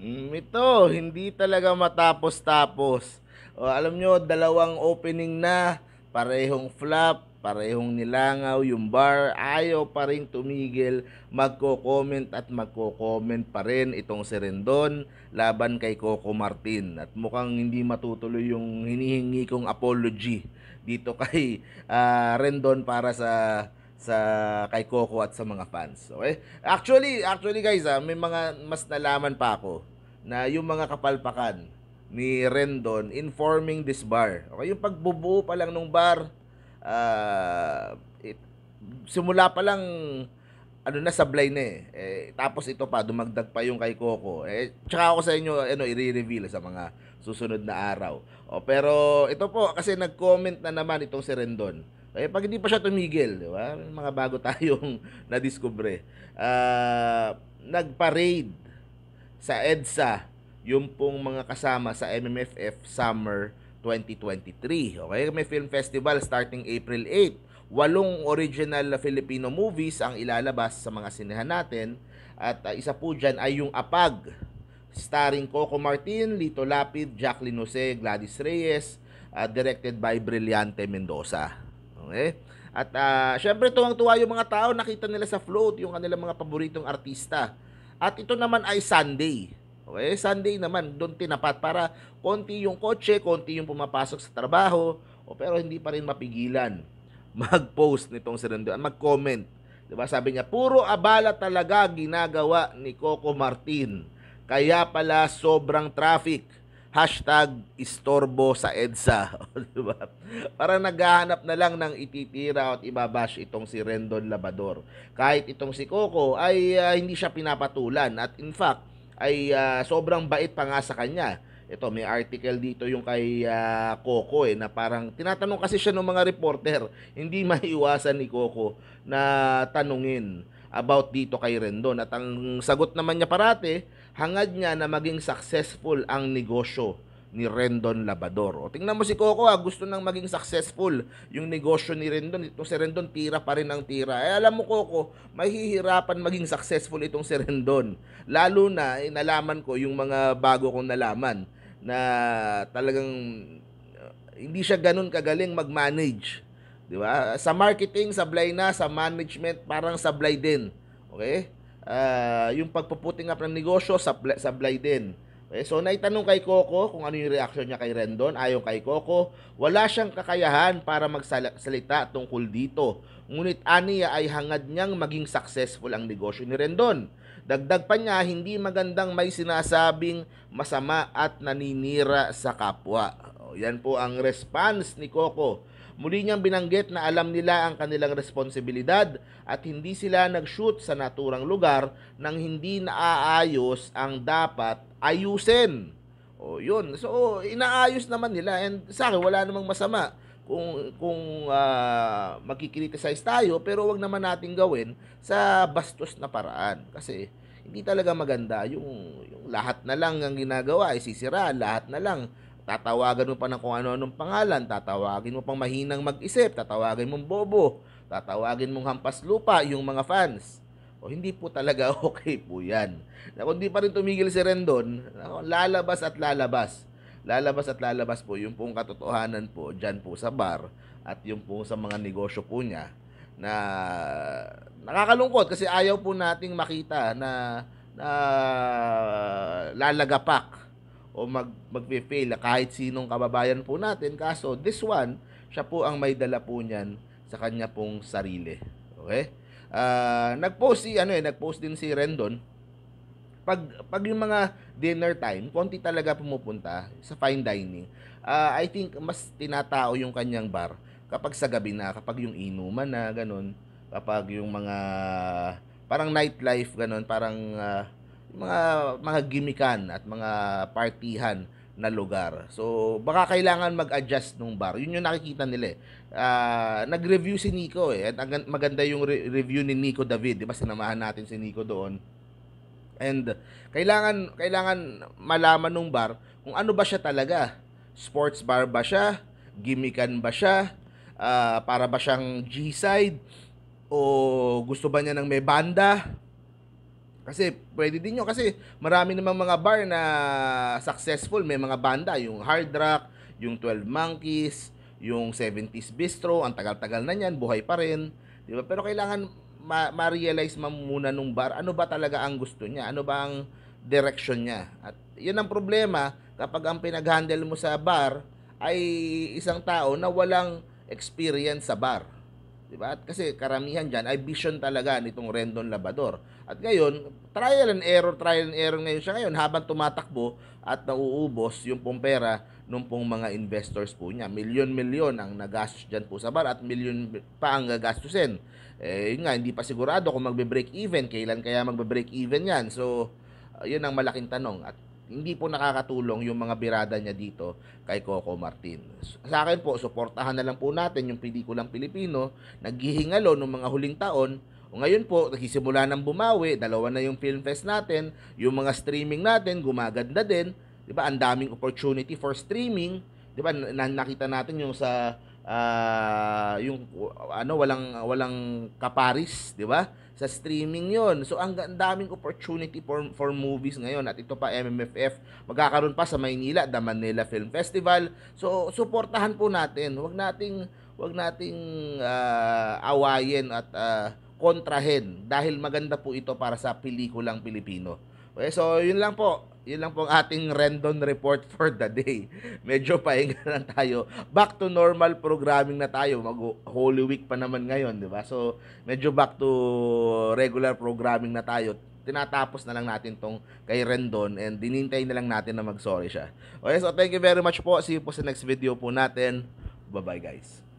Mm, ito, hindi talaga matapos-tapos. O, alam nyo, dalawang opening na, parehong flop, parehong nilangaw yung bar, ayaw pa rin tumigil, magko-comment at magko-comment pa rin itong si Rendon laban kay Coco Martin. At mukhang hindi matutuloy yung hinihingi kong apology dito kay uh, Rendon para sa sa kay Coco at sa mga fans. Okay? Actually, actually guys, ah, may mga mas nalaman pa ako na yung mga kapalpakan ni Rendon informing this bar. Okay, yung pagbubuo pa lang nung bar, uh, it, simula pa lang ano na sablay na eh. eh. tapos ito pa dumagdag pa yung kay Coco. Eh tsaka ako sa inyo ano i-reveal sa mga susunod na araw. O pero ito po kasi nag-comment na naman itong si Rendon kaya eh, pag hindi pa siya tumigil, di ba? Mga bago tayong nadiskubre. Uh, ah, nagparade sa EDSA yung pong mga kasama sa MMFF Summer 2023. Okay, may film festival starting April 8. Walong original na Filipino movies ang ilalabas sa mga sinehan natin at uh, isa po dyan ay yung Apag starring Coco Martin, Lito Lapid, Jacqueline Jose, Gladys Reyes, uh, directed by Brillante Mendoza. Okay? At uh, syempre tuwang-tuwa yung mga tao, nakita nila sa float yung kanilang mga paboritong artista. At ito naman ay Sunday. Okay, Sunday naman, doon tinapat para konti yung kotse, konti yung pumapasok sa trabaho, o pero hindi pa rin mapigilan mag-post nitong si Randuan, mag-comment. 'Di ba? Sabi niya, puro abala talaga ginagawa ni Coco Martin. Kaya pala sobrang traffic hashtag istorbo sa EDSA. diba? Para naghahanap na lang ng ititira at ibabash itong si Rendon Labador. Kahit itong si Coco ay uh, hindi siya pinapatulan at in fact ay uh, sobrang bait pa nga sa kanya. Ito may article dito yung kay uh, Coco eh na parang tinatanong kasi siya ng mga reporter, hindi maiwasan ni Coco na tanungin about dito kay Rendon. At ang sagot naman niya parate, hangad niya na maging successful ang negosyo ni Rendon Labador. O, tingnan mo si Coco, ha, ah, gusto nang maging successful yung negosyo ni Rendon. Itong si Rendon, tira pa rin ang tira. Eh, alam mo Coco, mahihirapan maging successful itong si Rendon. Lalo na, eh, nalaman ko yung mga bago kong nalaman na talagang ah, hindi siya ganun kagaling mag-manage Di ba? Sa marketing, sablay na. Sa management, parang sablay din. Okay? Uh, yung pagpuputing up ng negosyo, sablay, sablay din. Okay? So, naitanong kay Coco kung ano yung reaction niya kay Rendon. Ayon kay Coco, wala siyang kakayahan para magsalita tungkol dito. Ngunit aniya ay hangad niyang maging successful ang negosyo ni Rendon. Dagdag pa niya, hindi magandang may sinasabing masama at naninira sa kapwa. O, yan po ang response ni Coco Muli niyang binanggit na alam nila ang kanilang responsibilidad at hindi sila nag-shoot sa naturang lugar nang hindi naaayos ang dapat ayusin. O yun. So inaayos naman nila and sa akin wala namang masama kung kung uh, ah, magki-criticize tayo pero wag naman nating gawin sa bastos na paraan kasi hindi talaga maganda yung, yung lahat na lang ang ginagawa ay sisira lahat na lang Tatawagan mo pa ng kung ano-anong pangalan, tatawagin mo pang mahinang mag-isip, tatawagin mong bobo, tatawagin mong hampas lupa yung mga fans. O hindi po talaga okay po yan. Na kung di pa rin tumigil si Rendon, lalabas at lalabas. Lalabas at lalabas po yung pong katotohanan po dyan po sa bar at yung po sa mga negosyo po niya na nakakalungkot kasi ayaw po nating makita na, na lalagapak o mag, magpe-fail kahit sinong kababayan po natin. Kaso this one, siya po ang may dala po niyan sa kanya pong sarili. Okay? Uh, nag-post si ano eh, nag-post din si Rendon. Pag pag yung mga dinner time, konti talaga pumupunta sa fine dining. Uh, I think mas tinatao yung kanyang bar kapag sa gabi na, kapag yung inuman na ganun, kapag yung mga parang nightlife ganun, parang uh, mga mga gimikan at mga partihan na lugar. So, baka kailangan mag-adjust nung bar. Yun yung nakikita nila eh. Uh, nag-review si Nico eh. At maganda yung re- review ni Nico David. Di ba? Sinamahan natin si Nico doon. And kailangan kailangan malaman nung bar kung ano ba siya talaga. Sports bar ba siya? Gimikan ba siya? Uh, para ba siyang G-side? O gusto ba niya ng may banda? Kasi pwede din yun. Kasi marami namang mga bar na successful. May mga banda. Yung Hard Rock, yung 12 Monkeys, yung 70s Bistro. Ang tagal-tagal na niyan. Buhay pa rin. Di ba? Pero kailangan ma- realize man muna nung bar. Ano ba talaga ang gusto niya? Ano ba ang direction niya? At yan ang problema kapag ang pinag-handle mo sa bar ay isang tao na walang experience sa bar. Diba? At kasi karamihan dyan ay vision talaga nitong Rendon Labador. At ngayon, trial and error, trial and error ngayon siya ngayon habang tumatakbo at nauubos yung pong pera nung pong mga investors po niya. Milyon-milyon ang nagastos dyan po sa bar at milyon pa ang gagastusin. Eh, yun nga, hindi pa sigurado kung magbe-break even. Kailan kaya magbe-break even yan? So, yun ang malaking tanong. At hindi po nakakatulong yung mga birada niya dito kay Coco Martin. Sa akin po, suportahan na lang po natin yung pelikulang Pilipino, naghihingalo ng mga huling taon, o ngayon po, nagsisimula ng bumawi, dalawa na yung film fest natin, yung mga streaming natin, gumaganda din, 'di ba? Ang daming opportunity for streaming, 'di ba? Nakita natin yung sa uh, yung ano walang walang kaparis, 'di ba? Sa streaming 'yon. So ang daming opportunity for for movies ngayon at ito pa MMFF magkakaroon pa sa Maynila, the Manila Film Festival. So suportahan po natin. Huwag nating huwag nating uh, awayin at uh, ah, kontrahen dahil maganda po ito para sa pelikulang Pilipino. Okay, eh, so yun lang po. Yun lang po ang ating random report for the day. Medyo pahinga na tayo. Back to normal programming na tayo. Mag Holy Week pa naman ngayon, di ba? So, medyo back to regular programming na tayo. Tinatapos na lang natin tong kay Rendon and dinintay na lang natin na mag-sorry siya. Okay, so thank you very much po. See you po sa next video po natin. Bye-bye guys.